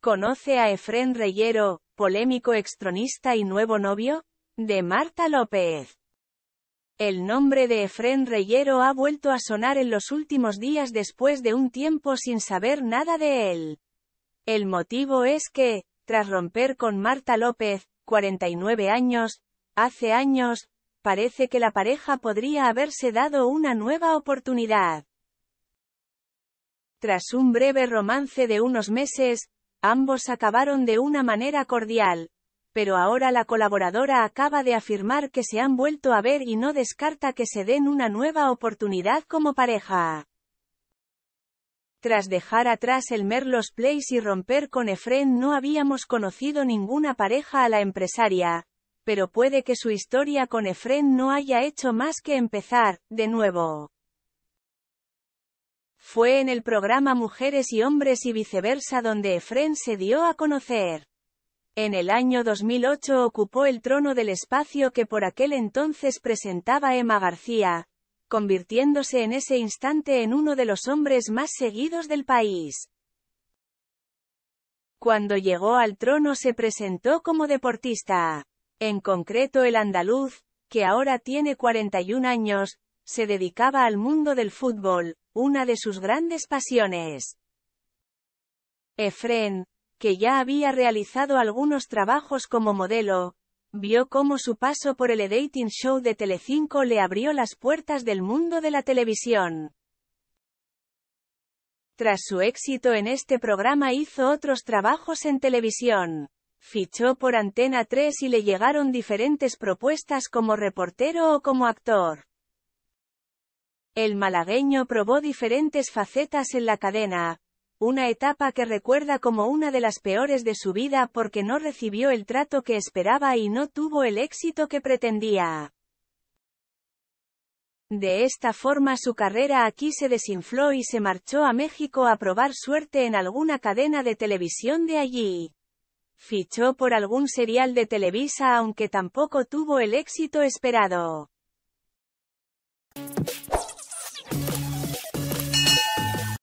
¿Conoce a Efren Reyero, polémico extronista y nuevo novio? De Marta López. El nombre de Efren Reyero ha vuelto a sonar en los últimos días después de un tiempo sin saber nada de él. El motivo es que, tras romper con Marta López, 49 años, hace años, parece que la pareja podría haberse dado una nueva oportunidad. Tras un breve romance de unos meses, ambos acabaron de una manera cordial. Pero ahora la colaboradora acaba de afirmar que se han vuelto a ver y no descarta que se den una nueva oportunidad como pareja. Tras dejar atrás el Merlos Place y romper con Efren no habíamos conocido ninguna pareja a la empresaria, pero puede que su historia con Efren no haya hecho más que empezar, de nuevo. Fue en el programa Mujeres y Hombres y Viceversa donde Efren se dio a conocer. En el año 2008 ocupó el trono del espacio que por aquel entonces presentaba Emma García, convirtiéndose en ese instante en uno de los hombres más seguidos del país. Cuando llegó al trono se presentó como deportista. En concreto el andaluz, que ahora tiene 41 años, se dedicaba al mundo del fútbol, una de sus grandes pasiones. Efren, que ya había realizado algunos trabajos como modelo, vio cómo su paso por el dating show de Telecinco le abrió las puertas del mundo de la televisión. Tras su éxito en este programa hizo otros trabajos en televisión. Fichó por Antena 3 y le llegaron diferentes propuestas como reportero o como actor. El malagueño probó diferentes facetas en la cadena una etapa que recuerda como una de las peores de su vida porque no recibió el trato que esperaba y no tuvo el éxito que pretendía. De esta forma su carrera aquí se desinfló y se marchó a México a probar suerte en alguna cadena de televisión de allí. Fichó por algún serial de Televisa aunque tampoco tuvo el éxito esperado.